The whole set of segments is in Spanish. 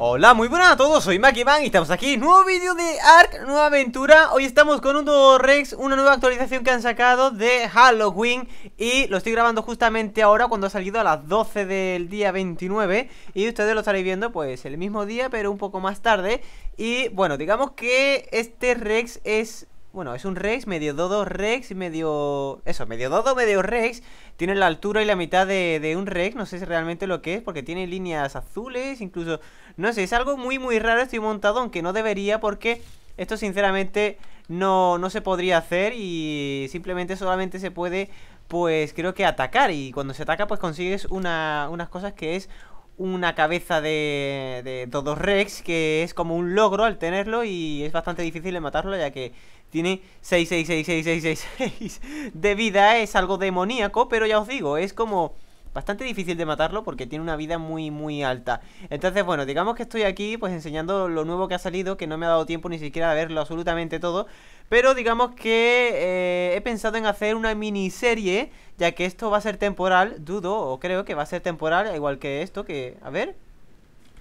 Hola, muy buenas a todos, soy Man y estamos aquí Nuevo vídeo de ARK, nueva aventura Hoy estamos con un nuevo Rex, una nueva actualización que han sacado de Halloween Y lo estoy grabando justamente ahora cuando ha salido a las 12 del día 29 Y ustedes lo estaréis viendo pues el mismo día pero un poco más tarde Y bueno, digamos que este Rex es bueno, es un Rex, medio Dodo Rex, medio... Eso, medio Dodo, medio Rex. Tiene la altura y la mitad de, un Rex. No sé si realmente lo que es, porque tiene líneas azules, incluso... No sé, es algo muy, muy raro. Estoy montado, aunque no debería, porque esto sinceramente no, no se podría hacer y simplemente solamente se puede pues creo que atacar y cuando se ataca pues consigues unas cosas que es una cabeza de, de Rex, que es como un logro al tenerlo y es bastante difícil de matarlo, ya que tiene 6666666 de vida, es algo demoníaco, pero ya os digo, es como Bastante difícil de matarlo porque tiene una vida muy, muy alta. Entonces, bueno, digamos que estoy aquí pues enseñando lo nuevo que ha salido, que no me ha dado tiempo ni siquiera a verlo absolutamente todo. Pero digamos que eh, he pensado en hacer una miniserie, ya que esto va a ser temporal, dudo, o creo que va a ser temporal, igual que esto, que... A ver,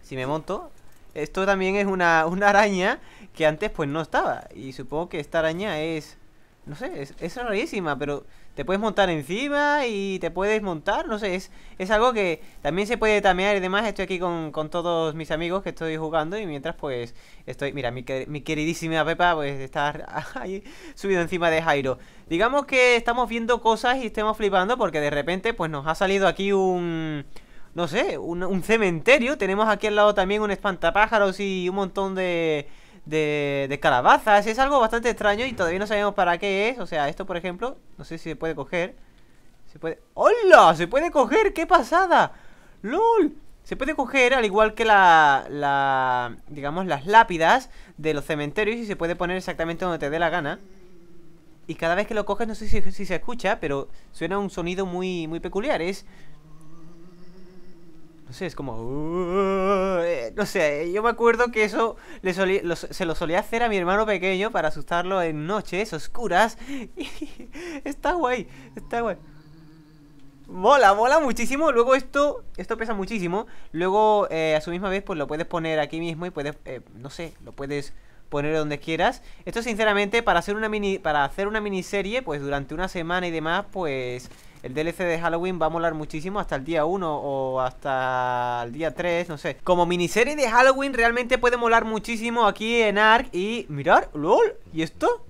si me monto... Esto también es una, una araña que antes pues no estaba. Y supongo que esta araña es... No sé, es, es rarísima, pero te puedes montar encima y te puedes montar, no sé, es, algo que también se puede tamear y demás. Estoy aquí con, todos mis amigos que estoy jugando y mientras pues estoy, mira, mi, queridísima Pepa pues está ahí subido encima de Jairo. Digamos que estamos viendo cosas y estemos flipando porque de repente pues nos ha salido aquí un no sé, un, cementerio. Tenemos aquí al lado también un espantapájaros y un montón de, de, de calabazas. Es algo bastante extraño y todavía no sabemos para qué es. O sea, esto, por ejemplo, no sé si se puede coger. Se puede... ¡Hola! ¡Se puede coger! ¡Qué pasada! ¡Lol! Se puede coger, al igual que la, la... Digamos, las lápidas de los cementerios y se puede poner exactamente donde te dé la gana. Y cada vez que lo coges, no sé si, si se escucha, pero suena un sonido muy, muy peculiar. Es... No sé, es como... Uh, eh", no sé, yo me acuerdo que eso le se lo solía hacer a mi hermano pequeño para asustarlo en noches oscuras. está guay, está guay. Mola, mola muchísimo. Luego esto, esto pesa muchísimo. Luego, eh, a su misma vez, pues lo puedes poner aquí mismo y puedes, eh, no sé, lo puedes poner donde quieras. Esto, sinceramente, para hacer una mini, para hacer una miniserie, pues durante una semana y demás, pues el DLC de Halloween va a molar muchísimo hasta el día 1 o hasta el día 3, no sé. Como miniserie de Halloween realmente puede molar muchísimo aquí en ARK y mirar, lol, ¿y esto?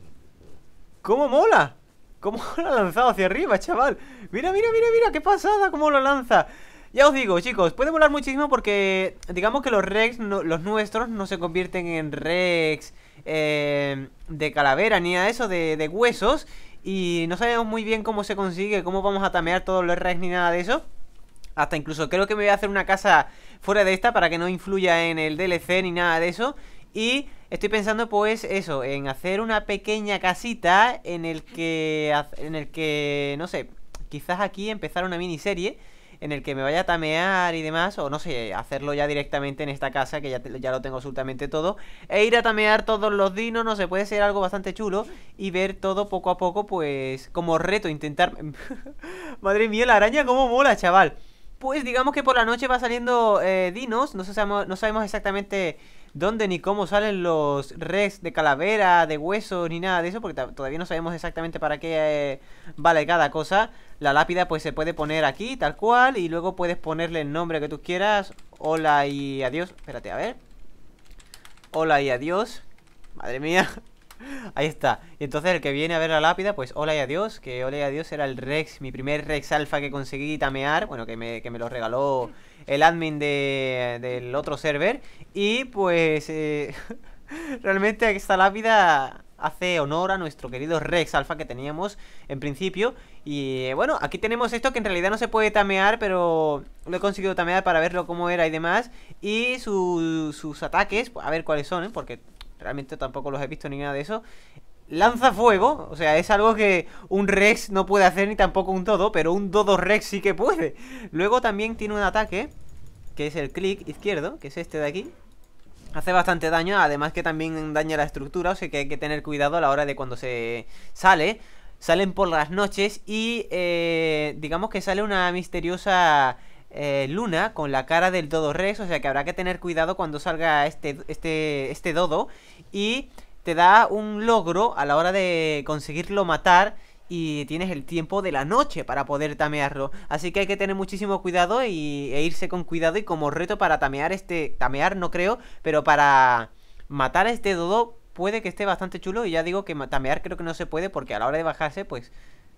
¿Cómo mola? ¿Cómo lo ha lanzado hacia arriba, chaval? Mira, mira, mira, mira, qué pasada, cómo lo lanza. Ya os digo, chicos, puede molar muchísimo porque digamos que los Rex, los nuestros, no se convierten en Rex eh, de calavera ni a eso, de huesos. Y no sabemos muy bien cómo se consigue, cómo vamos a tamear todos los R's ni nada de eso. Hasta incluso creo que me voy a hacer una casa fuera de esta para que no influya en el DLC ni nada de eso. Y estoy pensando pues eso, en hacer una pequeña casita en el que, en el que no sé, quizás aquí empezar una miniserie en el que me vaya a tamear y demás, o no sé, hacerlo ya directamente en esta casa, que ya, ya lo tengo absolutamente todo, e ir a tamear todos los dinos, no sé, puede ser algo bastante chulo, y ver todo poco a poco, pues, como reto, intentar... Madre mía, la araña, cómo mola, chaval. Pues digamos que por la noche va saliendo eh, Dinos. No sabemos, no sabemos exactamente dónde ni cómo salen los res de calavera, de huesos, ni nada de eso, porque todavía no sabemos exactamente para qué eh, vale cada cosa. La lápida pues se puede poner aquí, tal cual, y luego puedes ponerle el nombre que tú quieras. Hola y adiós. Espérate, a ver. Hola y adiós. Madre mía. Ahí está. Y entonces el que viene a ver la lápida, pues hola y adiós, que hola y adiós era el Rex, mi primer Rex Alpha que conseguí tamear, bueno, que me, lo regaló el admin del otro server. Y pues eh, realmente esta lápida hace honor a nuestro querido Rex Alpha que teníamos en principio. Y eh, bueno, aquí tenemos esto que en realidad no se puede tamear, pero lo he conseguido tamear para verlo cómo era y demás. Y sus ataques, pues, a ver cuáles son, ¿eh? porque realmente tampoco los he visto ni nada de eso. Lanza fuego, o sea, es algo que un Rex no puede hacer ni tampoco un Dodo, pero un Dodo Rex sí que puede. Luego también tiene un ataque, que es el clic izquierdo, que es este de aquí. Hace bastante daño, además que también daña la estructura, o sea que hay que tener cuidado a la hora de cuando se sale. Salen por las noches y eh, digamos que sale una misteriosa eh, Luna con la cara del Dodo Rex, o sea que habrá que tener cuidado cuando salga este, este, este Dodo. Y te da un logro a la hora de conseguirlo matar y tienes el tiempo de la noche para poder tamearlo. Así que hay que tener muchísimo cuidado y, e irse con cuidado y como reto para tamear este... Tamear no creo, pero para matar este dodo puede que esté bastante chulo y ya digo que tamear creo que no se puede porque a la hora de bajarse pues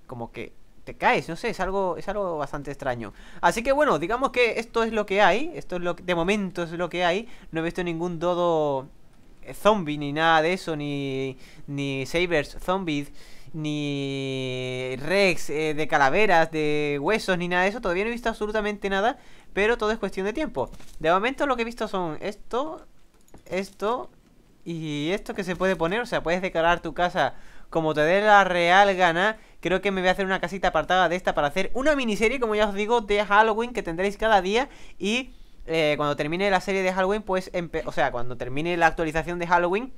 como que caes, no sé, es algo, es algo bastante extraño. Así que bueno, digamos que esto es lo que hay, esto es lo de momento es lo que hay, no he visto ningún dodo eh, zombie ni nada de eso, ni, ni sabers zombies, ni rex eh, de calaveras, de huesos, ni nada de eso, todavía no he visto absolutamente nada, pero todo es cuestión de tiempo. De momento lo que he visto son esto, esto y esto que se puede poner, o sea, puedes decorar tu casa como te dé la real gana creo que me voy a hacer una casita apartada de esta para hacer una miniserie, como ya os digo, de Halloween que tendréis cada día y... Eh, cuando termine la serie de Halloween, pues, o sea, cuando termine la actualización de Halloween,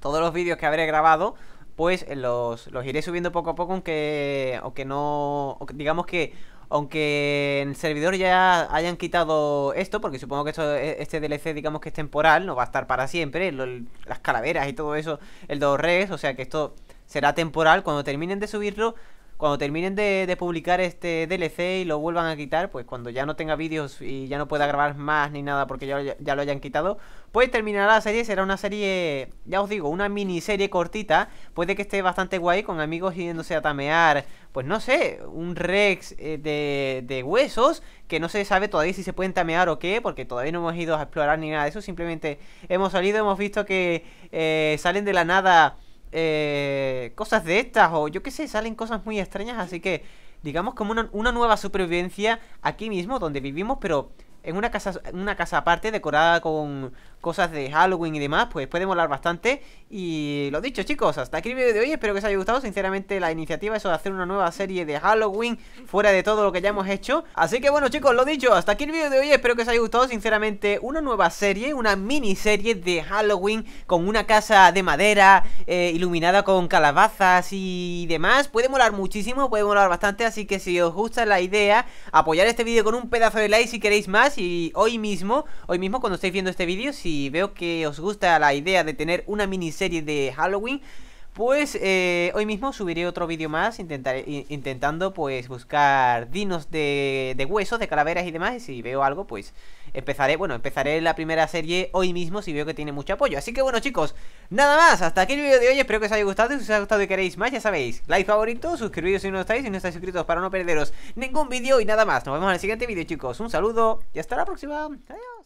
todos los vídeos que habré grabado, pues los, iré subiendo poco a poco, aunque, aunque no, digamos que, aunque en el servidor ya hayan quitado esto, porque supongo que esto, e-, este DLC, digamos que es temporal, no va a estar para siempre, las calaveras y todo eso, el 2RES, o sea que esto será temporal. Cuando terminen de subirlo, cuando terminen de, publicar este DLC y lo vuelvan a quitar, pues cuando ya no tenga vídeos y ya no pueda grabar más ni nada porque ya, lo hayan quitado, pues terminará la serie. Será una serie, ya os digo, una miniserie cortita. Puede que esté bastante guay con amigos yéndose a tamear, pues no sé, un Rex eh, de, huesos que no se sabe todavía si se pueden tamear o qué, porque todavía no hemos ido a explorar ni nada de eso. Simplemente hemos salido, hemos visto que eh, salen de la nada eh, cosas de estas o yo qué sé, salen cosas muy extrañas, así que digamos como una, una nueva supervivencia aquí mismo donde vivimos, pero en una casa, una casa aparte decorada con cosas de Halloween y demás, pues puede molar bastante. Y lo dicho, chicos, hasta aquí el vídeo de hoy. Espero que os haya gustado. Sinceramente, la iniciativa eso de hacer una nueva serie de Halloween fuera de todo lo que ya hemos hecho. Así que bueno, chicos, lo dicho, hasta aquí el vídeo de hoy. Espero que os haya gustado, sinceramente, una nueva serie, una miniserie de Halloween con una casa de madera eh, iluminada con calabazas y demás. Puede molar muchísimo, puede molar bastante. Así que si os gusta la idea, apoyar este vídeo con un pedazo de like si queréis más. Y hoy mismo, hoy mismo, cuando estéis viendo este vídeo, si y veo que os gusta la idea de tener una miniserie de Halloween, pues eh, hoy mismo subiré otro vídeo más intentando pues buscar dinos de, huesos, de calaveras y demás. Y si veo algo, pues empezaré, bueno, empezaré la primera serie hoy mismo si veo que tiene mucho apoyo. Así que bueno chicos, nada más, hasta aquí el vídeo de hoy. Espero que os haya gustado. Si os ha gustado y queréis más, ya sabéis, like favorito, suscribiros si no estáis, si no estáis suscritos para no perderos ningún vídeo y nada más. Nos vemos en el siguiente vídeo chicos. Un saludo y hasta la próxima. Adiós.